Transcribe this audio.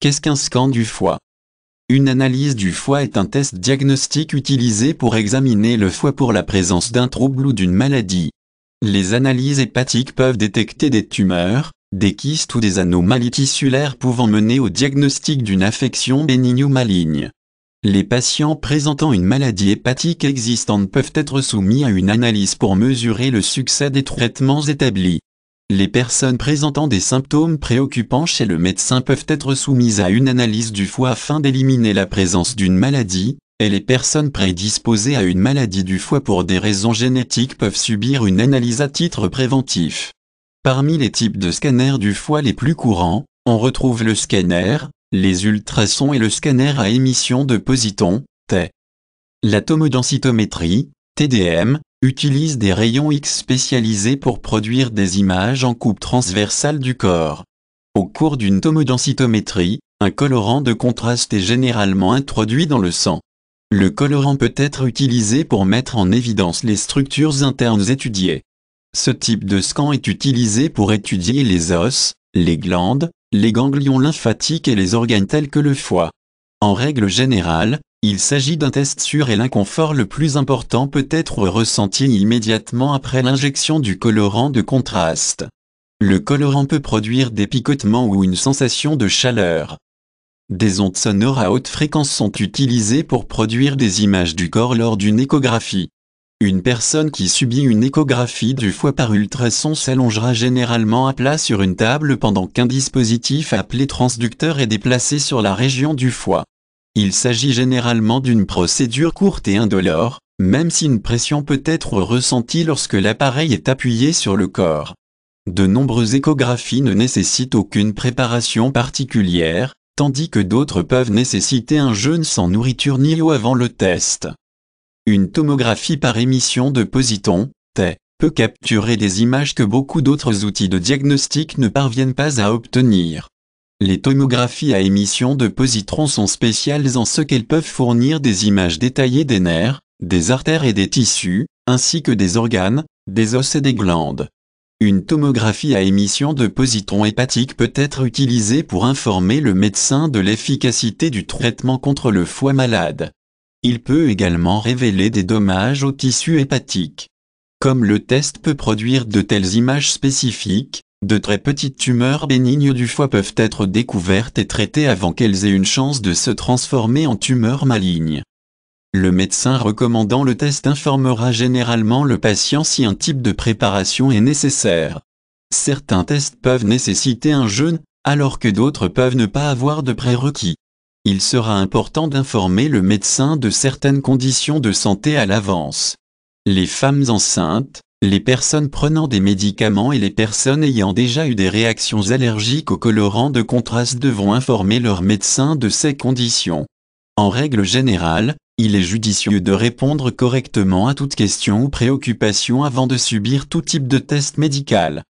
Qu'est-ce qu'un scan du foie Une analyse du foie est un test diagnostique utilisé pour examiner le foie pour la présence d'un trouble ou d'une maladie. Les analyses hépatiques peuvent détecter des tumeurs, des kystes ou des anomalies tissulaires pouvant mener au diagnostic d'une affection bénigne ou maligne. Les patients présentant une maladie hépatique existante peuvent être soumis à une analyse pour mesurer le succès des traitements établis. Les personnes présentant des symptômes préoccupants chez le médecin peuvent être soumises à une analyse du foie afin d'éliminer la présence d'une maladie, et les personnes prédisposées à une maladie du foie pour des raisons génétiques peuvent subir une analyse à titre préventif. Parmi les types de scanners du foie les plus courants, on retrouve le scanner, les ultrasons et le scanner à émission de positons, T. La TDM, utilise des rayons X spécialisés pour produire des images en coupe transversale du corps. Au cours d'une tomodensitométrie, un colorant de contraste est généralement introduit dans le sang. Le colorant peut être utilisé pour mettre en évidence les structures internes étudiées. Ce type de scan est utilisé pour étudier les os, les glandes, les ganglions lymphatiques et les organes tels que le foie. En règle générale, il s'agit d'un test sûr et l'inconfort le plus important peut être ressenti immédiatement après l'injection du colorant de contraste. Le colorant peut produire des picotements ou une sensation de chaleur. Des ondes sonores à haute fréquence sont utilisées pour produire des images du corps lors d'une échographie. Une personne qui subit une échographie du foie par ultrason s'allongera généralement à plat sur une table pendant qu'un dispositif appelé transducteur est déplacé sur la région du foie. Il s'agit généralement d'une procédure courte et indolore, même si une pression peut être ressentie lorsque l'appareil est appuyé sur le corps. De nombreuses échographies ne nécessitent aucune préparation particulière, tandis que d'autres peuvent nécessiter un jeûne sans nourriture ni eau avant le test. Une tomographie par émission de positons, T, peut capturer des images que beaucoup d'autres outils de diagnostic ne parviennent pas à obtenir. Les tomographies à émission de positrons sont spéciales en ce qu'elles peuvent fournir des images détaillées des nerfs, des artères et des tissus, ainsi que des organes, des os et des glandes. Une tomographie à émission de positrons hépatiques peut être utilisée pour informer le médecin de l'efficacité du traitement contre le foie malade. Il peut également révéler des dommages aux tissus hépatiques. Comme le test peut produire de telles images spécifiques, de très petites tumeurs bénignes du foie peuvent être découvertes et traitées avant qu'elles aient une chance de se transformer en tumeurs malignes. Le médecin recommandant le test informera généralement le patient si un type de préparation est nécessaire. Certains tests peuvent nécessiter un jeûne, alors que d'autres peuvent ne pas avoir de prérequis. Il sera important d'informer le médecin de certaines conditions de santé à l'avance. Les femmes enceintes, les personnes prenant des médicaments et les personnes ayant déjà eu des réactions allergiques aux colorants de contraste devront informer leur médecin de ces conditions. En règle générale, il est judicieux de répondre correctement à toute question ou préoccupation avant de subir tout type de test médical.